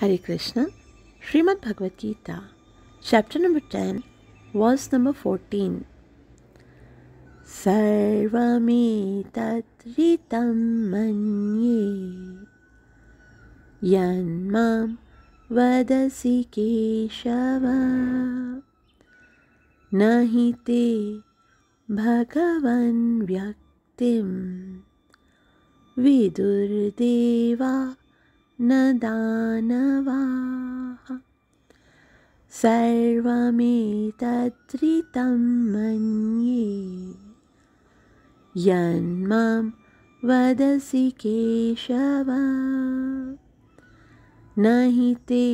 हरे Krishna Shrimad Bhagavad Gita chapter number ten verse number fourteen सर्वेत मे यदसी केशव नि ते भगवन् व्यक्ति विदुर्देवा न दानवाः सर्वमेतद्रितं मन्ये यन्मां वदसि केशव न हि ते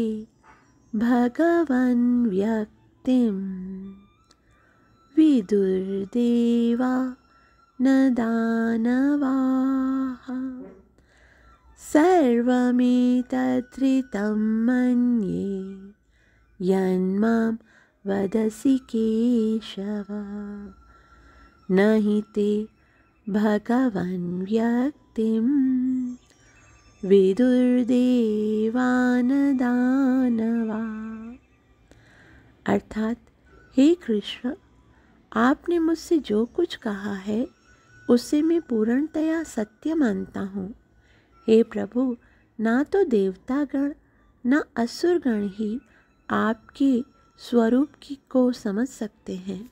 भगवन् व्यक्तिं विदुर्देवा न दानवा सर्वमेतत्रितं मन्ये यन्मां वदसि केशव न हि ते भगवन् व्यक्तिं विदुर्देवानदानवा अर्थात हे कृष्ण आपने मुझसे जो कुछ कहा है उसे मैं पूर्णतया सत्य मानता हूँ हे प्रभु ना तो देवतागण ना असुरगण ही आपके स्वरूप की को समझ सकते हैं